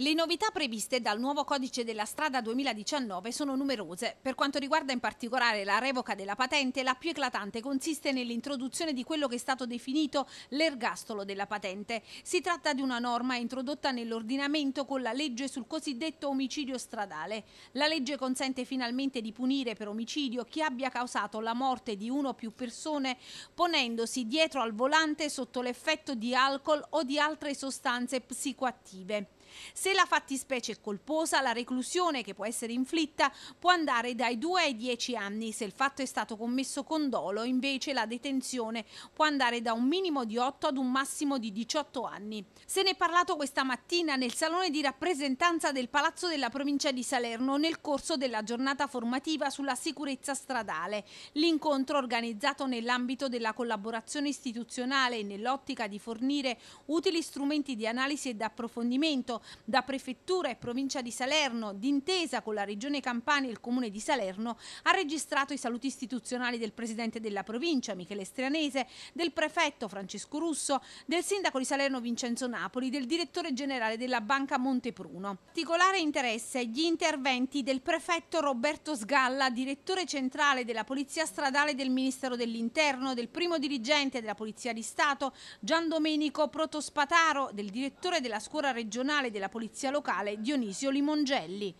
Le novità previste dal nuovo codice della strada 2019 sono numerose. Per quanto riguarda in particolare la revoca della patente, la più eclatante consiste nell'introduzione di quello che è stato definito l'ergastolo della patente. Si tratta di una norma introdotta nell'ordinamento con la legge sul cosiddetto omicidio stradale. La legge consente finalmente di punire per omicidio chi abbia causato la morte di uno o più persone ponendosi dietro al volante sotto l'effetto di alcol o di altre sostanze psicoattive. Se la fattispecie è colposa, la reclusione che può essere inflitta può andare dai 2 ai 10 anni. Se il fatto è stato commesso con dolo, invece la detenzione può andare da un minimo di 8 ad un massimo di 18 anni. Se ne è parlato questa mattina nel salone di rappresentanza del Palazzo della Provincia di Salerno nel corso della giornata formativa sulla sicurezza stradale. L'incontro organizzato nell'ambito della collaborazione istituzionale e nell'ottica di fornire utili strumenti di analisi ed approfondimento da Prefettura e Provincia di Salerno, d'intesa con la Regione Campania e il Comune di Salerno, ha registrato i saluti istituzionali del Presidente della Provincia, Michele Strianese, del Prefetto Francesco Russo, del Sindaco di Salerno Vincenzo Napoli, del Direttore Generale della Banca Montepruno. Particolare interesse gli interventi del Prefetto Roberto Sgalla, Direttore Centrale della Polizia Stradale del Ministero dell'Interno, del Primo Dirigente della Polizia di Stato, Gian Domenico Protospataro, del Direttore della Scuola Regionale generale della Polizia Locale Dionisio Limongelli.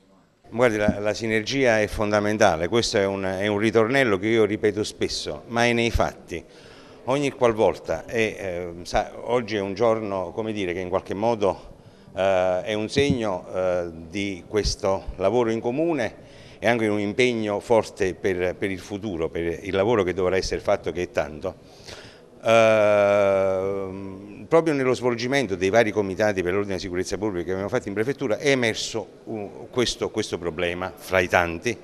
Guardi, la, la, sinergia è fondamentale, questo è un, è un, ritornello che io ripeto spesso, ma è nei fatti. Ogni qualvolta, è, eh, sa, oggi è un giorno dire, che in qualche modo eh, è un segno eh, di questo lavoro in comune e anche un impegno forte per, per, il futuro, per il lavoro che dovrà essere fatto che è tanto. Ehm, proprio nello svolgimento dei vari comitati per l'ordine e sicurezza pubblica che abbiamo fatto in prefettura è emerso questo, questo problema fra i tanti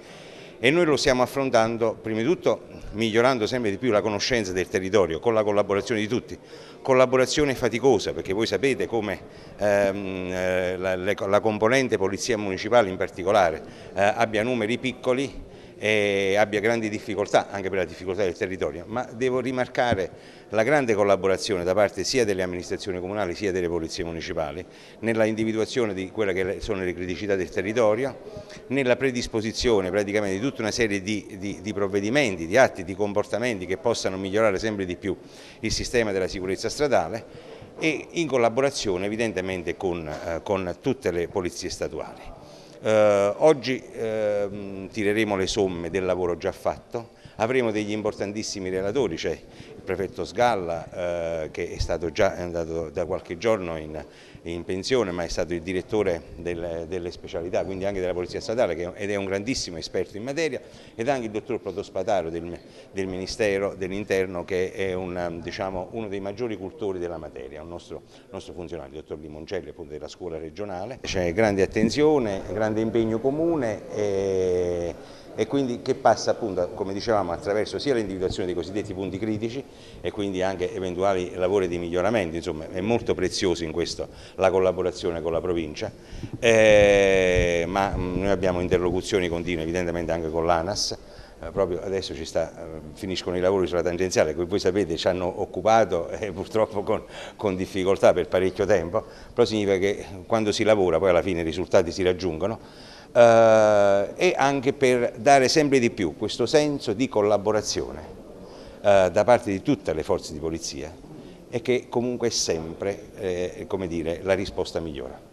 e noi lo stiamo affrontando prima di tutto migliorando sempre di più la conoscenza del territorio con la collaborazione di tutti, collaborazione faticosa perché voi sapete come ehm, eh, la, la, componente polizia municipale in particolare eh, abbia numeri piccoli eh, abbia grandi difficoltà, anche per la difficoltà del territorio, ma devo rimarcare la grande collaborazione da parte sia delle amministrazioni comunali sia delle polizie municipali nella individuazione di quelle che sono le criticità del territorio, nella predisposizione praticamente di tutta una serie di, di, di provvedimenti, di atti, di comportamenti che possano migliorare sempre di più il sistema della sicurezza stradale e in collaborazione evidentemente con, eh, con tutte le polizie statuali. Eh, oggi eh, tireremo le somme del lavoro già fatto, avremo degli importantissimi relatori, c'è cioè il prefetto Sgalla eh, che è stato già andato da qualche giorno in, in pensione ma è stato il direttore del, delle specialità, quindi anche della Polizia Statale che, ed è un grandissimo esperto in materia ed anche il dottor Protospataro del, del Ministero dell'Interno che è un, diciamo, uno dei maggiori cultori della materia, un nostro, nostro funzionario, il dottor Limoncelli appunto della scuola regionale. C'è grande attenzione, grande impegno comune. E e quindi che passa appunto, come dicevamo, attraverso sia l'individuazione dei cosiddetti punti critici e quindi anche eventuali lavori di miglioramento, insomma è molto prezioso in questo la collaborazione con la provincia, eh, ma mm, noi abbiamo interlocuzioni continue evidentemente anche con l'ANAS, eh, proprio adesso sta, eh, finiscono i lavori sulla tangenziale, come voi sapete ci hanno occupato eh, purtroppo con, con, difficoltà per parecchio tempo, però significa che quando si lavora poi alla fine i risultati si raggiungono eh, e anche per dare sempre di più questo senso di collaborazione eh, da parte di tutte le forze di polizia e che comunque è sempre eh, dire, la risposta migliore.